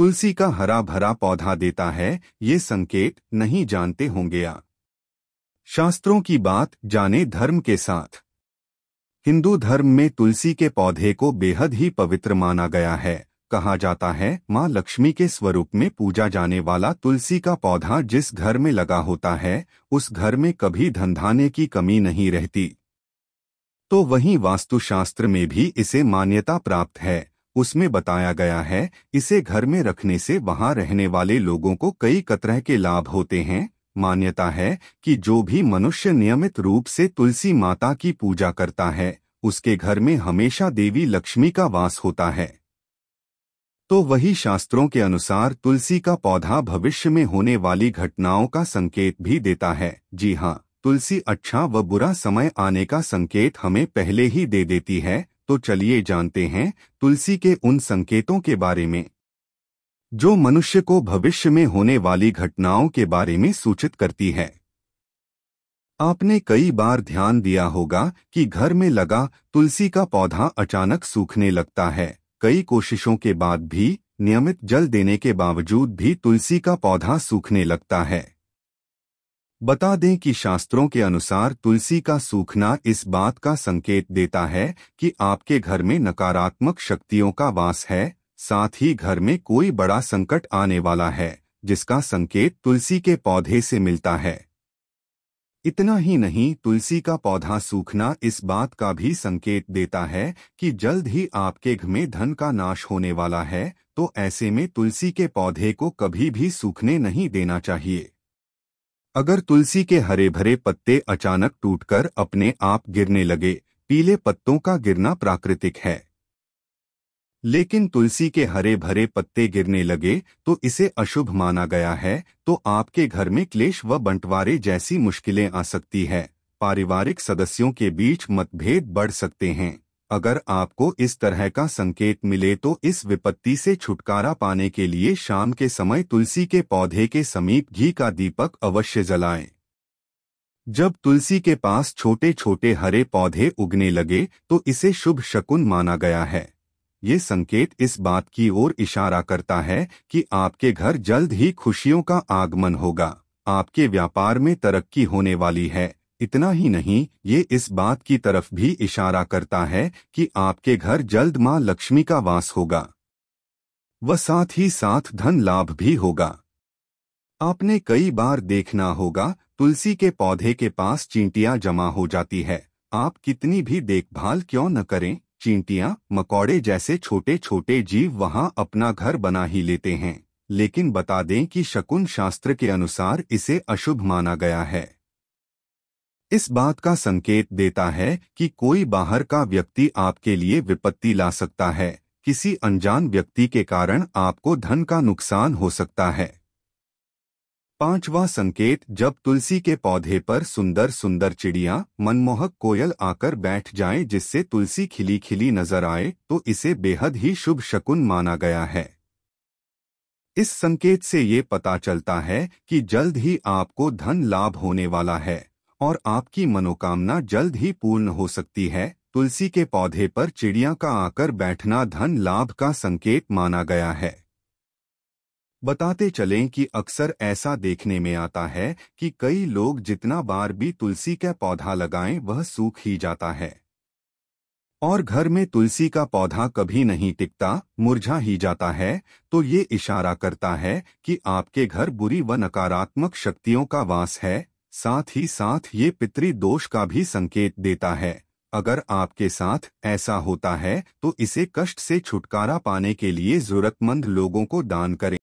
तुलसी का हरा भरा पौधा देता है ये संकेत नहीं जानते होंगे आप शास्त्रों की बात जाने धर्म के साथ हिंदू धर्म में तुलसी के पौधे को बेहद ही पवित्र माना गया है कहा जाता है माँ लक्ष्मी के स्वरूप में पूजा जाने वाला तुलसी का पौधा जिस घर में लगा होता है उस घर में कभी धंधाने की कमी नहीं रहती तो वहीं वास्तुशास्त्र में भी इसे मान्यता प्राप्त है उसमें बताया गया है इसे घर में रखने से वहां रहने वाले लोगों को कई कतरह के लाभ होते हैं मान्यता है कि जो भी मनुष्य नियमित रूप से तुलसी माता की पूजा करता है उसके घर में हमेशा देवी लक्ष्मी का वास होता है तो वही शास्त्रों के अनुसार तुलसी का पौधा भविष्य में होने वाली घटनाओं का संकेत भी देता है जी हाँ तुलसी अच्छा व बुरा समय आने का संकेत हमें पहले ही दे देती है तो चलिए जानते हैं तुलसी के उन संकेतों के बारे में जो मनुष्य को भविष्य में होने वाली घटनाओं के बारे में सूचित करती है आपने कई बार ध्यान दिया होगा कि घर में लगा तुलसी का पौधा अचानक सूखने लगता है कई कोशिशों के बाद भी नियमित जल देने के बावजूद भी तुलसी का पौधा सूखने लगता है बता दें कि शास्त्रों के अनुसार तुलसी का सूखना इस बात का संकेत देता है कि आपके घर में नकारात्मक शक्तियों का वास है साथ ही घर में कोई बड़ा संकट आने वाला है जिसका संकेत तुलसी के पौधे से मिलता है इतना ही नहीं तुलसी का पौधा सूखना इस बात का भी संकेत देता है कि जल्द ही आपके घर में धन का नाश होने वाला है तो ऐसे में तुलसी के पौधे को कभी भी सूखने नहीं देना चाहिए अगर तुलसी के हरे भरे पत्ते अचानक टूटकर अपने आप गिरने लगे पीले पत्तों का गिरना प्राकृतिक है लेकिन तुलसी के हरे भरे पत्ते गिरने लगे तो इसे अशुभ माना गया है तो आपके घर में क्लेश व बंटवारे जैसी मुश्किलें आ सकती है पारिवारिक सदस्यों के बीच मतभेद बढ़ सकते हैं अगर आपको इस तरह का संकेत मिले तो इस विपत्ति से छुटकारा पाने के लिए शाम के समय तुलसी के पौधे के समीप घी का दीपक अवश्य जलाएं। जब तुलसी के पास छोटे छोटे हरे पौधे उगने लगे तो इसे शुभ शकुन माना गया है ये संकेत इस बात की ओर इशारा करता है कि आपके घर जल्द ही खुशियों का आगमन होगा आपके व्यापार में तरक्की होने वाली है इतना ही नहीं ये इस बात की तरफ भी इशारा करता है कि आपके घर जल्द माँ लक्ष्मी का वास होगा व साथ ही साथ धन लाभ भी होगा आपने कई बार देखना होगा तुलसी के पौधे के पास चींटियां जमा हो जाती है आप कितनी भी देखभाल क्यों न करें चींटियां मकौड़े जैसे छोटे छोटे जीव वहां अपना घर बना ही लेते हैं लेकिन बता दें कि शकुन शास्त्र के अनुसार इसे अशुभ माना गया है इस बात का संकेत देता है कि कोई बाहर का व्यक्ति आपके लिए विपत्ति ला सकता है किसी अनजान व्यक्ति के कारण आपको धन का नुकसान हो सकता है पांचवा संकेत जब तुलसी के पौधे पर सुंदर सुंदर चिड़िया मनमोहक कोयल आकर बैठ जाए जिससे तुलसी खिली खिली नजर आए तो इसे बेहद ही शुभ शकुन माना गया है इस संकेत से ये पता चलता है कि जल्द ही आपको धन लाभ होने वाला है और आपकी मनोकामना जल्द ही पूर्ण हो सकती है तुलसी के पौधे पर चिड़िया का आकर बैठना धन लाभ का संकेत माना गया है बताते चलें कि अक्सर ऐसा देखने में आता है कि कई लोग जितना बार भी तुलसी का पौधा लगाएं वह सूख ही जाता है और घर में तुलसी का पौधा कभी नहीं टिकता मुरझा ही जाता है तो ये इशारा करता है कि आपके घर बुरी व नकारात्मक शक्तियों का वास है साथ ही साथ ये पितृ दोष का भी संकेत देता है अगर आपके साथ ऐसा होता है तो इसे कष्ट से छुटकारा पाने के लिए जरूरतमंद लोगों को दान करें